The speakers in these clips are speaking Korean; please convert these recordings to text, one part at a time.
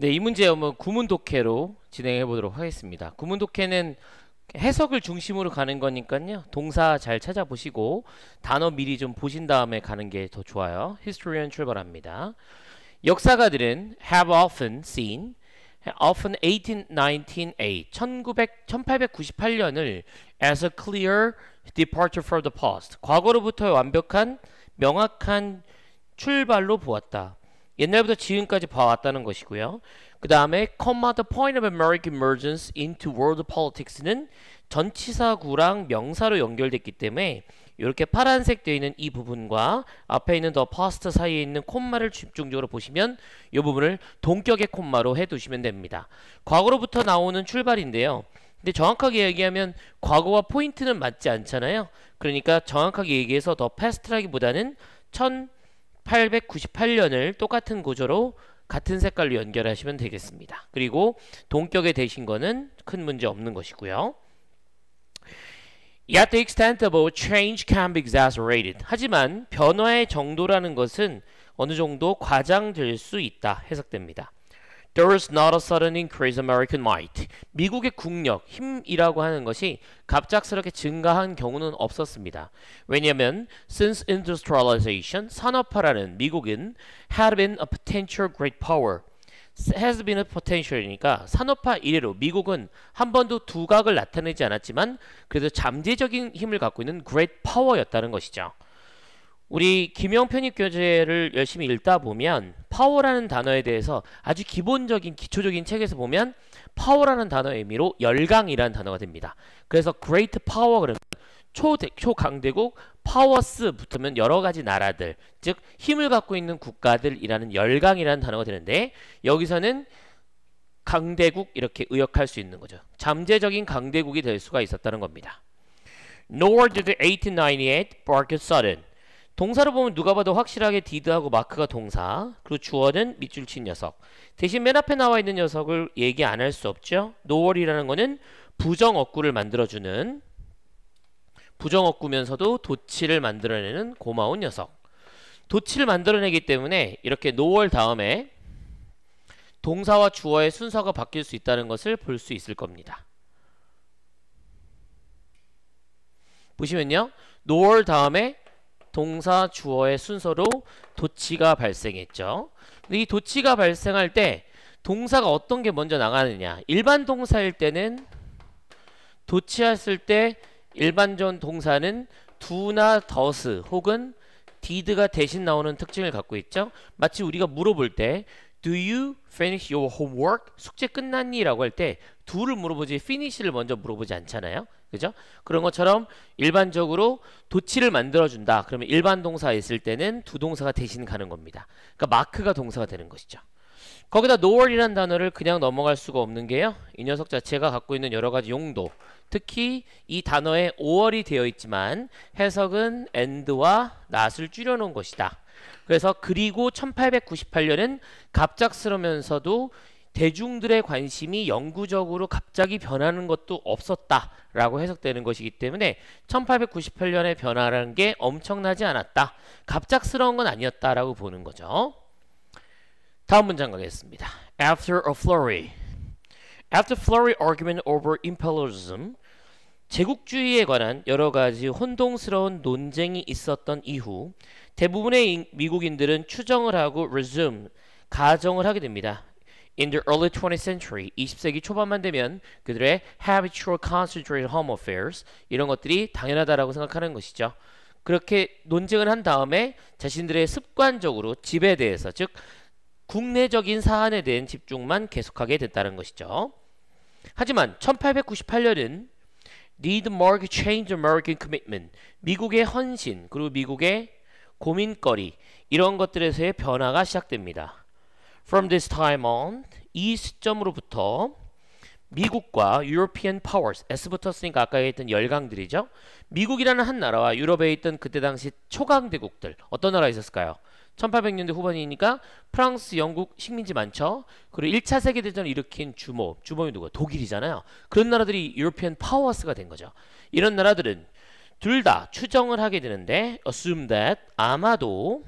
네, 이 문제 한번 구문 독해로 진행해 보도록 하겠습니다. 구문 독해는 해석을 중심으로 가는 거니까요. 동사 잘 찾아보시고 단어 미리 좀 보신 다음에 가는 게 더 좋아요. 히스토리언 출발합니다. 역사가들은 have often seen often 1 8 1 9 0 1898년을 as a clear departure for the past 과거로부터 완벽한 명확한 출발로 보았다. 옛날부터 지금까지 봐왔다는 것이고요. 그 다음에 comma the point of American emergence into world politics는 전치사구랑 명사로 연결됐기 때문에 이렇게 파란색 되어 있는 이 부분과 앞에 있는 더 파스트 사이에 있는 콤마를 집중적으로 보시면 이 부분을 동격의 콤마로 해두시면 됩니다. 과거로부터 나오는 출발인데요. 근데 정확하게 얘기하면 과거와 포인트는 맞지 않잖아요. 그러니까 정확하게 얘기해서 더 패스트라기보다는 천 898년을 똑같은 구조로 같은 색깔로 연결하시면 되겠습니다. 그리고 동격의 대신거는 큰 문제 없는 것이고요. Yet the extent of a change can be exaggerated. 하지만 변화의 정도라는 것은 어느 정도 과장될 수 있다 해석됩니다. There is not a sudden increase in American might. 미국의 국력, 힘이라고 하는 것이 갑작스럽게 증가한 경우는 없었습니다. 왜냐하면 since industrialization, 산업화라는 미국은 had been a potential great power. has been a potential이니까 산업화 이래로 미국은 한 번도 두각을 나타내지 않았지만 그래도 잠재적인 힘을 갖고 있는 great power였다는 것이죠. 우리 김영 편입 교재를 열심히 읽다 보면 파워라는 단어에 대해서 아주 기본적인 기초적인 책에서 보면 파워라는 단어의 의미로 열강이라는 단어가 됩니다. 그래서 great power 그러면 초대, 초강대국 파워스 붙으면 여러 가지 나라들 즉 힘을 갖고 있는 국가들이라는 열강이라는 단어가 되는데 여기서는 강대국 이렇게 의역할 수 있는 거죠. 잠재적인 강대국이 될 수가 있었다는 겁니다. Nor did 1898 bark at sudden 동사를 보면 누가 봐도 확실하게 디드하고 마크가 동사 그리고 주어는 밑줄 친 녀석 대신 맨 앞에 나와 있는 녀석을 얘기 안 할 수 없죠 노월이라는 거는 부정 어구를 만들어주는 부정 어구면서도 도치를 만들어내는 고마운 녀석 도치를 만들어내기 때문에 이렇게 노월 다음에 동사와 주어의 순서가 바뀔 수 있다는 것을 볼 수 있을 겁니다 보시면요 노월 다음에 동사 주어의 순서로 도치가 발생했죠. 이 도치가 발생할 때 동사가 어떤 게 먼저 나가느냐 일반 동사일 때는 도치했을 때 일반전 동사는 d 나 d o 혹은 d i 가 대신 나오는 특징을 갖고 있죠. 마치 우리가 물어볼 때 Do you finish your homework? 숙제 끝났니? 라고 할때 do를 물어보지 finish를 먼저 물어보지 않잖아요. 그죠? 그런 것처럼 일반적으로 도치를 만들어준다. 그러면 일반 동사에 있을 때는 두 동사가 대신 가는 겁니다. 그러니까 마크가 동사가 되는 것이죠. 거기다 노 o 이라는 단어를 그냥 넘어갈 수가 없는 게요. 이 녀석 자체가 갖고 있는 여러 가지 용도. 특히 이 단어에 5월이 되어 있지만 해석은 and와 not을 줄여놓은 것이다. 그래서 그리고 1898년은 갑작스러면서도 대중들의 관심이 영구적으로 갑자기 변하는 것도 없었다라고 해석되는 것이기 때문에 1898년의 변화라는 게 엄청나지 않았다. 갑작스러운 건 아니었다라고 보는 거죠. 다음 문장 가겠습니다. After a flurry. After flurry argument over imperialism. 제국주의에 관한 여러 가지 혼동스러운 논쟁이 있었던 이후 대부분의 미국인들은 추정을 하고 resume 가정을 하게 됩니다. In the early 20th century, 20세기 초반만 되면 그들의 habitual concentrated home affairs 이런 것들이 당연하다라고 생각하는 것이죠. 그렇게 논쟁을 한 다음에 자신들의 습관적으로 집에 대해서 즉 국내적인 사안에 대한 집중만 계속하게 됐다는 것이죠. 하지만 1898년은 Needmark Change American Commitment 미국의 헌신 그리고 미국의 고민거리 이런 것들에서의 변화가 시작됩니다. From this time on, 이 시점으로부터 미국과 European powers, S부터 쓰니까 아까 얘기했던 열강들이죠. 미국이라는 한 나라와 유럽에 있던 그때 당시 초강대국들, 어떤 나라 있었을까요? 1800년대 후반이니까 프랑스, 영국 식민지 많죠. 그리고 1차 세계대전을 일으킨 주모, 주범이 누구? 독일이잖아요. 그런 나라들이 유로피안 파워스가 된 거죠. 이런 나라들은 둘 다 추정을 하게 되는데 assume that 아마도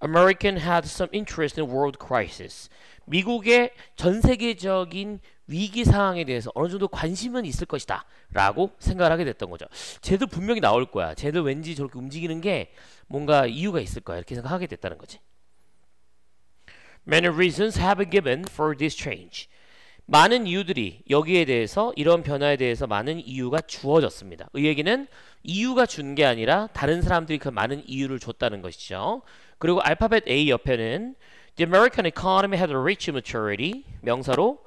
American had some interest in world crisis. 미국의 전 세계적인 위기 상황에 대해서 어느 정도 관심은 있을 것이다 라고 생각하게 을 됐던 거죠 쟤도 분명히 나올 거야 쟤도 왠지 저렇게 움직이는 게 뭔가 이유가 있을 거야 이렇게 생각하게 됐다는 거지 Many reasons have been given for this change 많은 이유들이 여기에 대해서 이런 변화에 대해서 많은 이유가 주어졌습니다 의 얘기는 이유가 준 게 아니라 다른 사람들이 그 많은 이유를 줬다는 것이죠 그리고 알파벳 A 옆에는 The American economy had reached maturity 명사로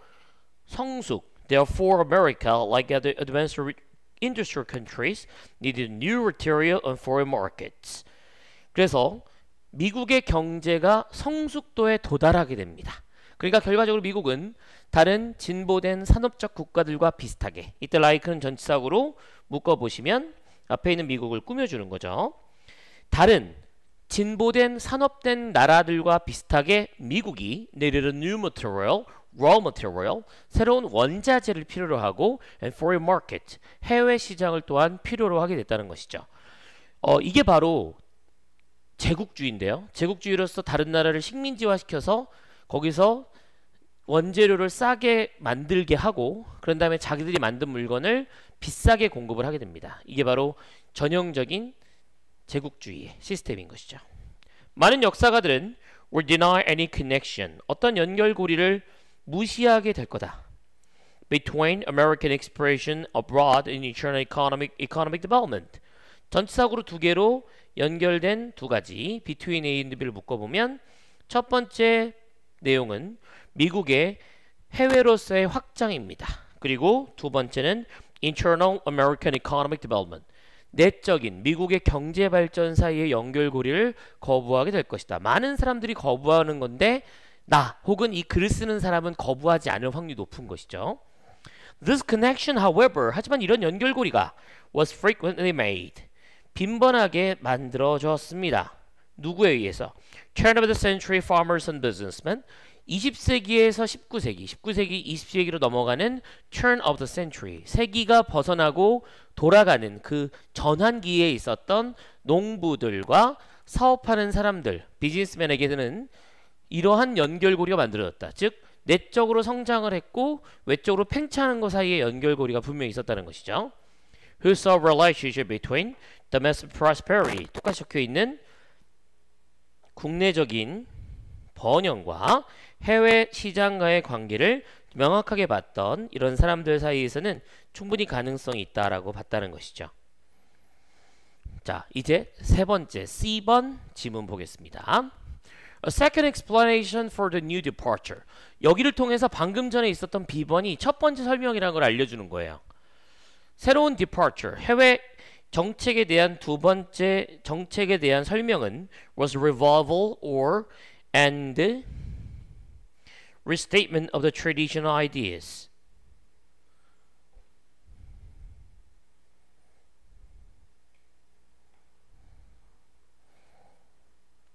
성숙 Therefore America, like other advanced industrial countries, needed new material on foreign markets 그래서 미국의 경제가 성숙도에 도달하게 됩니다 그러니까 결과적으로 미국은 다른 진보된 산업적 국가들과 비슷하게 이때 라이크는 전치사고로 묶어보시면 앞에 있는 미국을 꾸며주는 거죠 다른 진보된 산업된 나라들과 비슷하게 미국이 내리는 new material, raw material, 새로운 원자재를 필요로 하고 and foreign market, 해외 시장을 또한 필요로 하게 됐다는 것이죠. 어, 이게 바로 제국주의인데요. 제국주의로서 다른 나라를 식민지화시켜서 거기서 원재료를 싸게 만들게 하고 그런 다음에 자기들이 만든 물건을 비싸게 공급을 하게 됩니다. 이게 바로 전형적인 제국주의 시스템인 것이죠. 많은 역사가들은 will deny any connection 어떤 연결고리를 무시하게 될 거다. between American exploration abroad and internal economic, economic development 전체적으로 두 개로 연결된 두 가지 between A and B를 묶어보면 첫 번째 내용은 미국의 해외로서의 확장입니다. 그리고 두 번째는 internal American economic development 내적인 미국의 경제 발전 사이의 연결고리를 거부하게 될 것이다. 많은 사람들이 거부하는 건데 나 혹은 이 글을 쓰는 사람은 거부하지 않을 확률이 높은 것이죠. This connection, however, 하지만 이런 연결고리가 was frequently made. 빈번하게 만들어졌습니다. 누구에 의해서? Turn of the century farmers and businessmen. 20세기에서 19세기, 19세기, 20세기로 넘어가는 turn of the century, 세기가 벗어나고 돌아가는 그 전환기에 있었던 농부들과 사업하는 사람들, 비즈니스맨에게는 이러한 연결고리가 만들어졌다. 즉, 내적으로 성장을 했고 외적으로 팽창하는 것 사이에 연결고리가 분명히 있었다는 것이죠. Who saw relationship between domestic prosperity 똑같이 적혀 있는 국내적인 번영과 해외 시장과의 관계를 명확하게 봤던 이런 사람들 사이에서는 충분히 가능성이 있다라고 봤다는 것이죠. 자, 이제 세 번째 C번 지문 보겠습니다. A second explanation for the new departure. 여기를 통해서 방금 전에 있었던 B번이 첫 번째 설명이라는 걸 알려주는 거예요. 새로운 departure, 해외 정책에 대한 두 번째 정책에 대한 설명은 was revival or and restatement of the traditional ideas.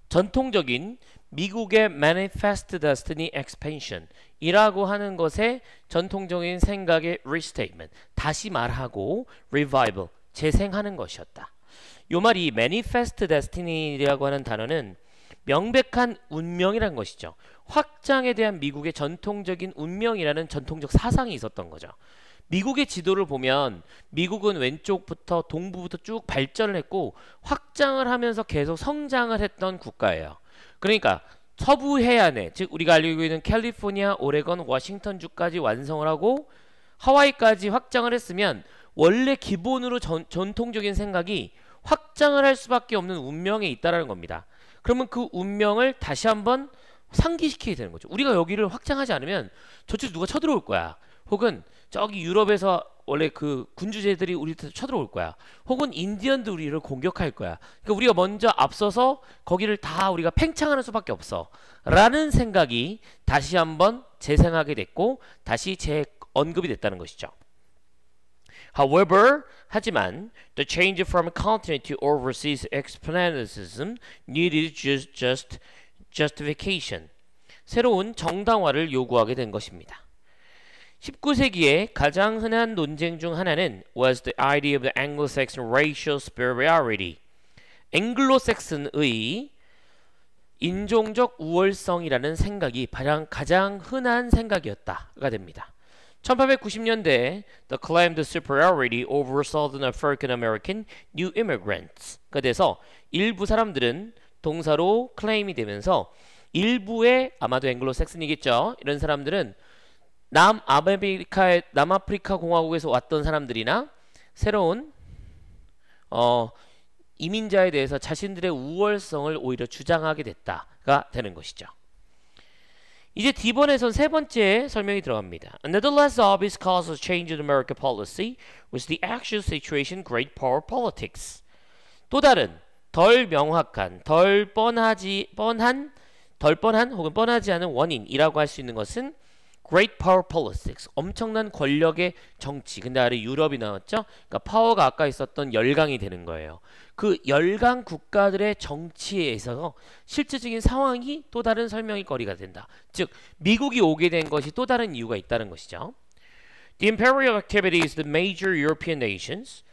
전통적인 미국의 Manifest Destiny Expansion 이라고 하는 것의 전통적인 생각의 restatement 다시 말하고 revival 재생하는 것이었다. 요 말이 Manifest Destiny라고 하는 단어는 명백한 운명이란 것이죠. 확장에 대한 미국의 전통적인 운명이라는 전통적 사상이 있었던 거죠. 미국의 지도를 보면 미국은 왼쪽부터 동부부터 쭉 발전을 했고 확장을 하면서 계속 성장을 했던 국가예요. 그러니까 서부 해안에 즉 우리가 알고 있는 캘리포니아, 오레건, 워싱턴 주까지 완성을 하고 하와이까지 확장을 했으면 원래 기본으로 전, 전통적인 생각이 확장을 할 수밖에 없는 운명에 있다라는 겁니다. 그러면 그 운명을 다시 한번 상기시켜야 되는 거죠. 우리가 여기를 확장하지 않으면 저쪽 에 누가 쳐들어올 거야. 혹은 저기 유럽에서 원래 그 군주제들이 우리한테 쳐들어올 거야. 혹은 인디언들 우리를 공격할 거야. 그러니까 우리가 먼저 앞서서 거기를 다 우리가 팽창하는 수밖에 없어. 라는 생각이 다시 한번 재생하게 됐고 다시 재언급이 됐다는 것이죠. However, 하지만 the change from continent to overseas explananism needed just, just justification. 새로운 정당화를 요구하게 된 것입니다. 19세기에 가장 흔한 논쟁 중 하나는 was the idea of the Anglo-Saxon racial superiority. 앵글로색슨의 인종적 우월성이라는 생각이 가장 흔한 생각이었다가 됩니다. 1890년대 The Claimed Superiority over Southern African American New Immigrants가 돼서 일부 사람들은 동사로 claim이 되면서 일부의 아마도 앵글로색슨이겠죠. 이런 사람들은 남아메리카 남아프리카 공화국에서 왔던 사람들이나 새로운 어, 이민자에 대해서 자신들의 우월성을 오히려 주장하게 됐다가 되는 것이죠. 이제 D번에선 세 번째 설명이 들어갑니다. Nevertheless, the obvious cause of change in American policy was the actual situation great power politics. 또 다른 덜 명확한, 덜 뻔하지 뻔한, 덜 뻔한 혹은 뻔하지 않은 원인이라고 할 수 있는 것은 Great Power Politics 엄청난 권력의 정치 근데 아래 유럽이 나왔죠 그러니까 파워가 아까 있었던 열강이 되는 거예요 그 열강 국가들의 정치에 서실제적인 상황이 또 다른 설명의 거리가 된다 즉 미국이 오게 된 것이 또 다른 이유가 있다는 것이죠 The imperial activities the major European nations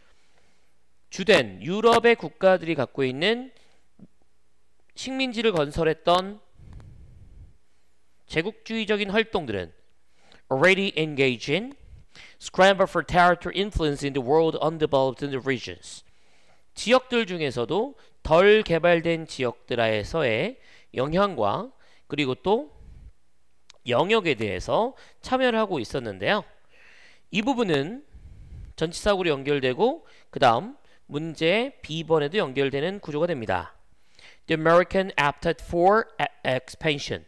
주된 유럽의 국가들이 갖고 있는 식민지를 건설했던 제국주의적인 활동들은 already engaged in, scramble for territory influence in the world undeveloped in the regions. 지역들 중에서도 덜 개발된 지역들에서의 영향과 그리고 또 영역에 대해서 참여를 하고 있었는데요. 이 부분은 전치사고로 연결되고 그 다음 문제 B번에도 연결되는 구조가 됩니다. The American appetite for expansion.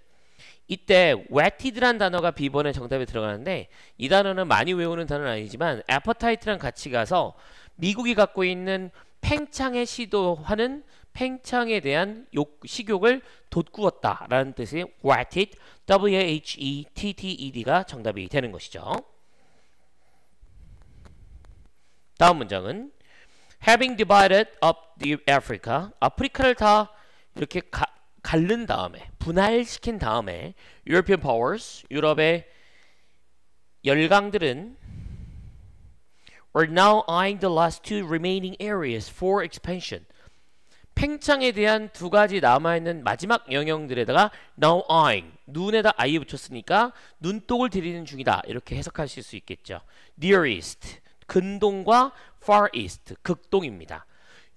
이때 wetted란 단어가 비번의 정답에 들어가는데 이 단어는 많이 외우는 단어는 아니지만 appetite랑 같이 가서 미국이 갖고 있는 팽창에 시도하는 팽창에 대한 욕, 식욕을 돋구었다 라는 뜻의 wetted, W-H-E-T-T-E-D가 정답이 되는 것이죠. 다음 문장은 Having divided up the Africa, 아프리카를 다 이렇게 가, 갈른 다음에 분할시킨 다음에 European powers 유럽의 열강들은 were now eyeing the last two remaining areas for expansion. 팽창에 대한 두 가지 남아있는 마지막 영역들에다가 now eyeing 눈에다 아이 붙였으니까 눈독을 들이는 중이다 이렇게 해석하실 수 있겠죠. Near East 근동과 Far East 극동입니다.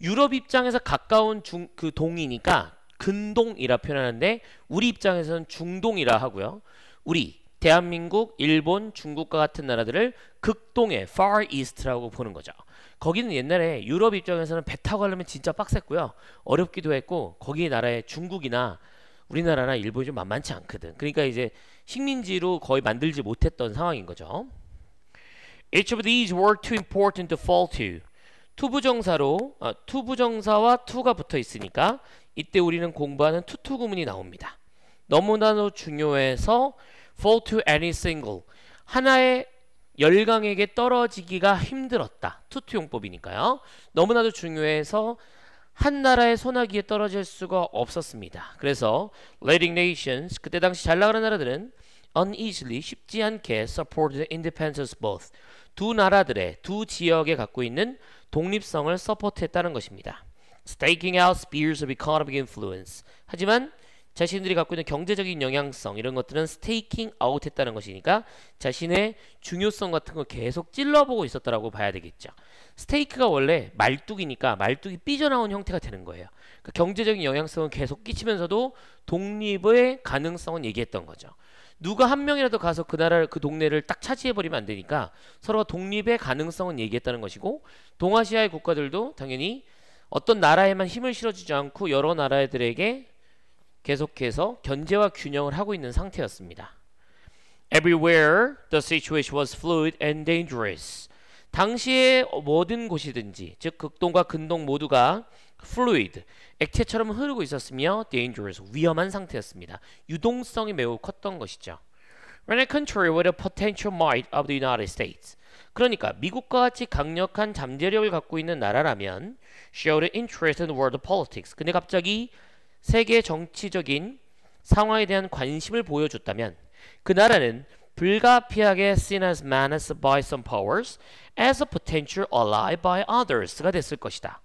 유럽 입장에서 가까운 중, 그 동이니까 근동이라 표현하는데 우리 입장에서는 중동이라 하고요. 우리 대한민국, 일본, 중국과 같은 나라들을 극동의 Far East라고 보는 거죠. 거기는 옛날에 유럽 입장에서는 배 타고 가려면 진짜 빡셌고요. 어렵기도 했고 거기 나라에 중국이나 우리나라나 일본이 좀 만만치 않거든. 그러니까 이제 식민지로 거의 만들지 못했던 상황인 거죠. Each of these were too important to fall to. 투부정사로 아, 투부정사와 t 가 붙어 있으니까 이때 우리는 공부하는 투투 구문이 나옵니다. 너무나도 중요해서 fall to any single 하나의 열강에게 떨어지기가 힘들었다. 투투 용법이니까요. 너무나도 중요해서 한 나라의 소나기에 떨어질 수가 없었습니다. 그래서 leading nations 그때 당시 잘 나가는 나라들은 uneasily 쉽지 않게 s u p p o r t e independence both 두 나라들의 두 지역에 갖고 있는 독립성을 서포트했다는 것입니다. staking out spheres of economic influence. 하지만 자신들이 갖고 있는 경제적인 영향성 이런 것들은 스테이킹 아웃 했다는 것이니까 자신의 중요성 같은 거 계속 찔러보고 있었다라고 봐야 되겠죠. 스테이크가 원래 말뚝이니까 말뚝이 삐져나온 형태가 되는 거예요. 그러니까 경제적인 영향성은 계속 끼치면서도 독립의 가능성은 얘기했던 거죠. 누가 한 명이라도 가서 그 나라를 그 동네를 딱 차지해버리면 안 되니까 서로가 독립의 가능성은 얘기했다는 것이고 동아시아의 국가들도 당연히 어떤 나라에만 힘을 실어주지 않고 여러 나라들에게 계속해서 견제와 균형을 하고 있는 상태였습니다. Everywhere the situation was fluid and dangerous. 당시의 모든 곳이든지 즉 극동과 근동 모두가 fluid, 액체처럼 흐르고 있었으며 dangerous, 위험한 상태였습니다. 유동성이 매우 컸던 것이죠. When a country with a potential might of the United States 그러니까 미국과 같이 강력한 잠재력을 갖고 있는 나라라면 showed interest in world politics. 근데 갑자기 세계 정치적인 상황에 대한 관심을 보여줬다면 그 나라는 불가피하게 seen as menaced by some powers as a potential ally by others가 됐을 것이다.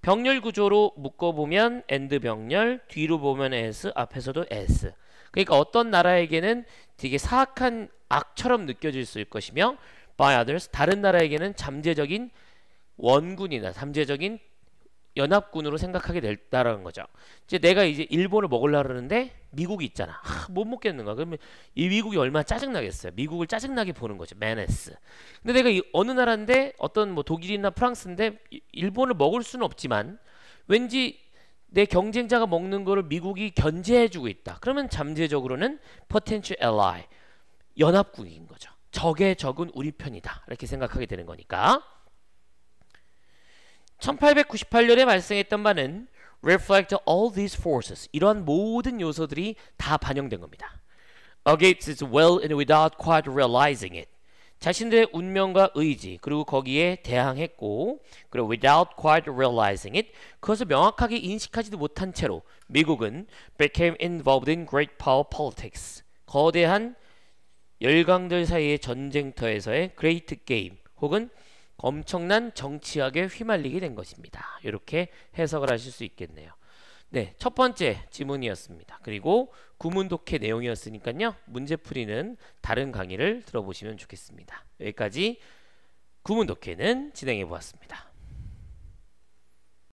병렬 구조로 묶어보면 and 병렬, 뒤로 보면 as, 앞에서도 as. 그러니까 어떤 나라에게는 되게 사악한 악처럼 느껴질 수 있을 것이며 by others 다른 나라에게는 잠재적인 원군이나 잠재적인 연합군으로 생각하게 됐다라는 거죠. 이제 내가 이제 일본을 먹으려고 하는데 미국이 있잖아. 아, 못 먹겠는 가 그러면 이 미국이 얼마나 짜증나겠어요. 미국을 짜증나게 보는 거죠. 메네스. 근데 내가 이 어느 나라인데 어떤 뭐 독일이나 프랑스인데 일본을 먹을 수는 없지만 왠지 내 경쟁자가 먹는 거를 미국이 견제해주고 있다. 그러면 잠재적으로는 potential ally, 연합국인 거죠. 적의 적은 우리 편이다. 이렇게 생각하게 되는 거니까 1898년에 발생했던 바는 reflect all these forces. 이러한 모든 요소들이 다 반영된 겁니다. Agates is well and without quite realizing it. 자신들의 운명과 의지 그리고 거기에 대항했고 그리고 without quite realizing it 그것을 명확하게 인식하지도 못한 채로 미국은 became involved in great power politics 거대한 열강들 사이의 전쟁터에서의 그레이트 게임 혹은 엄청난 정치학에 휘말리게 된 것입니다. 이렇게 해석을 하실 수 있겠네요. 네, 첫 번째 지문이었습니다. 그리고 구문독해 내용이었으니까요. 문제풀이는 다른 강의를 들어보시면 좋겠습니다. 여기까지 구문독해는 진행해 보았습니다.